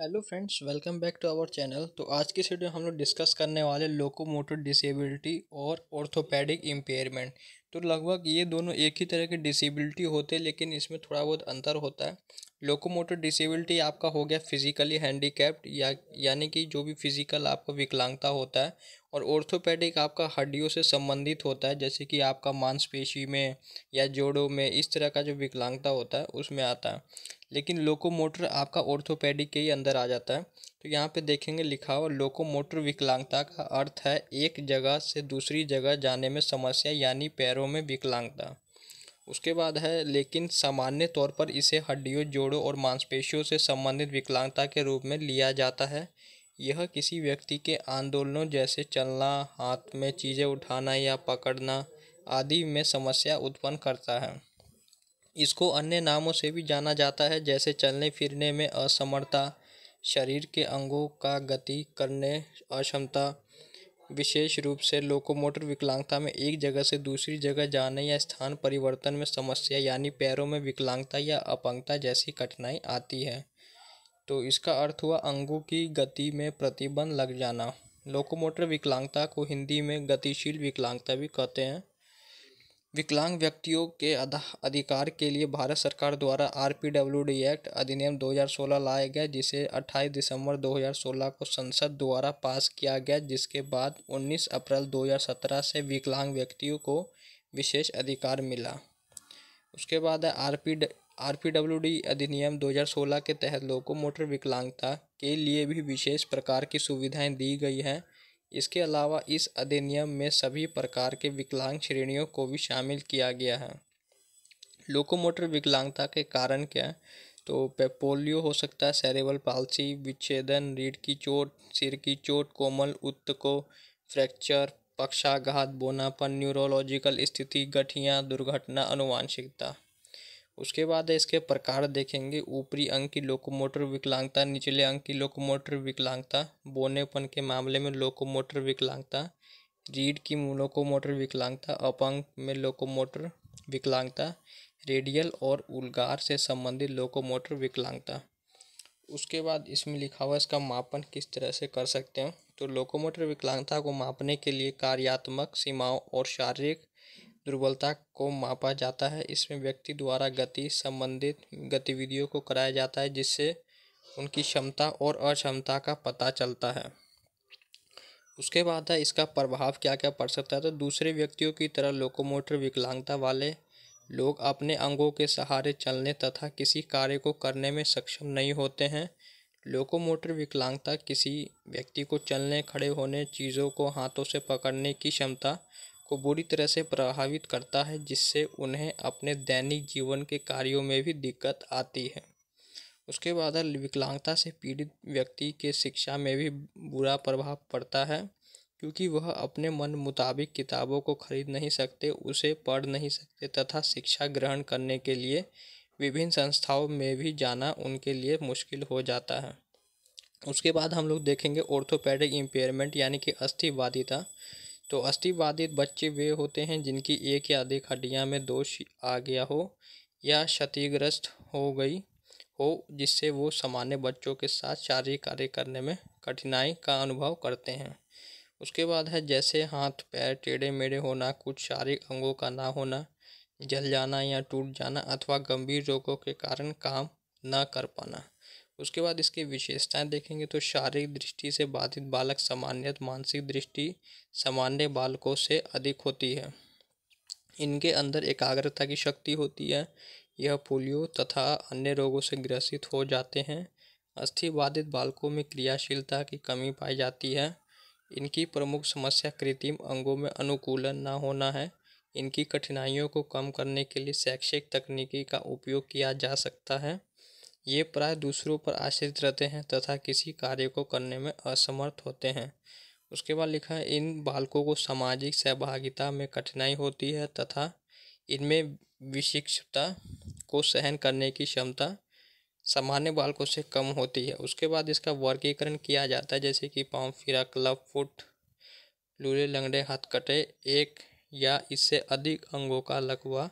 hello friends welcome back to our channel तो आज की वीडियो हम लोग डिस्कस करने वाले लोकोमोटर डिसेबिलिटी और ऑर्थोपेडिक इम्पेयरमेंट तो लगभग ये दोनों एक ही तरह के डिसेबिलिटी होते हैं लेकिन इसमें थोड़ा बहुत अंतर होता है लोकोमोटर डिसेबिलिटी आपका हो गया फिजिकली हैंडीकैप्ड या यानी कि जो भी फिजिकल आपका विकलांगता होता है और ऑर्थोपेडिक आपका हड्डियों से संबंधित होता है जैसे कि आपका मांसपेशी में या जोड़ों में इस तरह का जो विकलांगता होता है उसमें आता है लेकिन लोकोमोटर आपका ऑर्थोपेडिक के ही अंदर आ जाता है तो यहाँ पे देखेंगे लिखा हुआ लोकोमोटर विकलांगता का अर्थ है एक जगह से दूसरी जगह जाने में समस्या यानी पैरों में विकलांगता उसके बाद है लेकिन सामान्य तौर पर इसे हड्डियों जोड़ों और मांसपेशियों से संबंधित विकलांगता के रूप में लिया जाता है यह किसी व्यक्ति के आंदोलनों जैसे चलना हाथ में चीज़ें उठाना या पकड़ना आदि में समस्या उत्पन्न करता है इसको अन्य नामों से भी जाना जाता है जैसे चलने फिरने में असमर्थता शरीर के अंगों का गति करने अक्षमता विशेष रूप से लोकोमोटर विकलांगता में एक जगह से दूसरी जगह जाने या स्थान परिवर्तन में समस्या यानी पैरों में विकलांगता या अपंगता जैसी कठिनाई आती है तो इसका अर्थ हुआ अंगों की गति में प्रतिबंध लग जाना लोकोमोटर विकलांगता को हिंदी में गतिशील विकलांगता भी कहते हैं विकलांग व्यक्तियों के अधिकार के लिए भारत सरकार द्वारा आर एक्ट अधिनियम 2016 लाया गया जिसे 28 दिसंबर 2016 को संसद द्वारा पास किया गया जिसके बाद 19 अप्रैल 2017 से विकलांग व्यक्तियों को विशेष अधिकार मिला उसके बाद है R P R P D अधिनियम 2016 के तहत लोगों मोटर विकलांगता के लिए भी विशेष प्रकार की सुविधाएं दी गई हैं इसके अलावा इस अधिनियम में सभी प्रकार के विकलांग श्रेणियों को भी शामिल किया गया है लोकोमोटर विकलांगता के कारण क्या है तो पेपोलियो हो सकता है सेरेबल पालसी विच्छेदन रीढ़ की चोट सिर की चोट कोमल उत्त को फ्रैक्चर पक्षाघात बोनापन न्यूरोलॉजिकल स्थिति गठिया दुर्घटना अनुवांशिकता उसके बाद इसके प्रकार देखेंगे ऊपरी अंग की लोकोमोटर विकलांगता निचले अंग की लोकोमोटर विकलांगता बोनेपन के मामले में लोकोमोटर विकलांगता रीढ़ की लोकोमोटर विकलांगता अपंग में लोकोमोटर विकलांगता रेडियल और उल्गार से संबंधित लोकोमोटर विकलांगता उसके बाद इसमें लिखा हुआ इसका मापन किस तरह से कर सकते हैं तो लोकोमोटर विकलांगता को मापने के लिए कार्यात्मक सीमाओं और शारीरिक दुर्बलता को मापा जाता है इसमें व्यक्ति द्वारा गति संबंधित गतिविधियों को कराया जाता है जिससे उनकी क्षमता और अक्षमता का पता चलता है उसके बाद है इसका प्रभाव क्या क्या पड़ सकता है तो दूसरे व्यक्तियों की तरह लोकोमोटर विकलांगता वाले लोग अपने अंगों के सहारे चलने तथा किसी कार्य को करने में सक्षम नहीं होते हैं लोकोमोटर विकलांगता किसी व्यक्ति को चलने खड़े होने चीज़ों को हाथों से पकड़ने की क्षमता को बुरी तरह से प्रभावित करता है जिससे उन्हें अपने दैनिक जीवन के कार्यों में भी दिक्कत आती है उसके बाद विकलांगता से पीड़ित व्यक्ति के शिक्षा में भी बुरा प्रभाव पड़ता है क्योंकि वह अपने मन मुताबिक किताबों को खरीद नहीं सकते उसे पढ़ नहीं सकते तथा शिक्षा ग्रहण करने के लिए विभिन्न संस्थाओं में भी जाना उनके लिए मुश्किल हो जाता है उसके बाद हम लोग देखेंगे ऑर्थोपेडिक इम्पेयरमेंट यानी कि अस्थिवादिता तो अस्थिबाधित बच्चे वे होते हैं जिनकी एक या अधिक हड्डियाँ में दोष आ गया हो या क्षतिग्रस्त हो गई हो जिससे वो सामान्य बच्चों के साथ शारीरिक कार्य करने में कठिनाई का अनुभव करते हैं उसके बाद है जैसे हाथ पैर टेढ़े मेढ़े होना कुछ शारीरिक अंगों का ना होना जल जाना या टूट जाना अथवा गंभीर रोगों के कारण काम न कर पाना उसके बाद इसकी विशेषताएं देखेंगे तो शारीरिक दृष्टि से बाधित बालक सामान्यत मानसिक दृष्टि सामान्य बालकों से अधिक होती है इनके अंदर एकाग्रता की शक्ति होती है यह पोलियो तथा अन्य रोगों से ग्रसित हो जाते हैं अस्थि बाधित बालकों में क्रियाशीलता की कमी पाई जाती है इनकी प्रमुख समस्या कृत्रिम अंगों में अनुकूलन न होना है इनकी कठिनाइयों को कम करने के लिए शैक्षिक तकनीकी का उपयोग किया जा सकता है ये प्राय दूसरों पर आश्रित रहते हैं तथा किसी कार्य को करने में असमर्थ होते हैं उसके बाद लिखा है इन बालकों को सामाजिक सहभागिता में कठिनाई होती है तथा इनमें विशिक्षता को सहन करने की क्षमता सामान्य बालकों से कम होती है उसके बाद इसका वर्गीकरण किया जाता है जैसे कि पाँव फिरा क्लब फुट लूले लंगड़े हाथ कटे एक या इससे अधिक अंगों का लकवा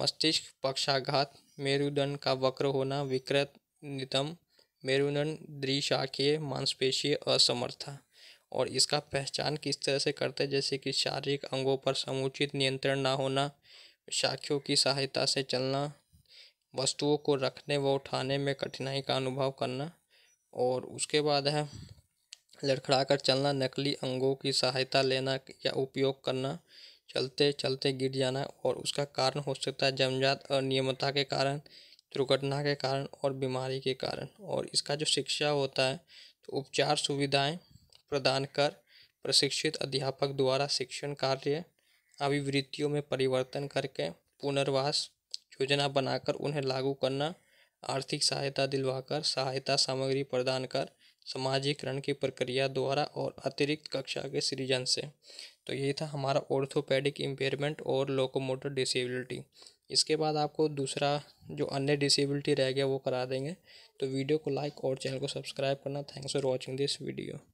मस्तिष्क पक्षाघात मेरुदंड का वक्र होना विकृत नितम मेरुदंड द्विशाखीय मांसपेशीय असमर्थता और इसका पहचान किस तरह से करते हैं जैसे कि शारीरिक अंगों पर समुचित नियंत्रण ना होना शाखियों की सहायता से चलना वस्तुओं को रखने व उठाने में कठिनाई का अनुभव करना और उसके बाद है लड़खड़ाकर चलना नकली अंगों की सहायता लेना या उपयोग करना चलते चलते गिर जाना और उसका कारण हो सकता है जमजात अनियमितता के कारण दुर्घटना के कारण और बीमारी के कारण और इसका जो शिक्षा होता है तो उपचार सुविधाएं प्रदान कर प्रशिक्षित अध्यापक द्वारा शिक्षण कार्य अभिवृत्तियों में परिवर्तन करके पुनर्वास योजना बनाकर उन्हें लागू करना आर्थिक सहायता दिलवाकर सहायता सामग्री प्रदान कर सामाजिकरण की प्रक्रिया द्वारा और अतिरिक्त कक्षा के सृजन से तो यही था हमारा ऑर्थोपेडिक इम्पेयरमेंट और लोकोमोटर डिसेबिलिटी इसके बाद आपको दूसरा जो अन्य डिसेबिलिटी रह गया वो करा देंगे तो वीडियो को लाइक और चैनल को सब्सक्राइब करना thanks for watching this video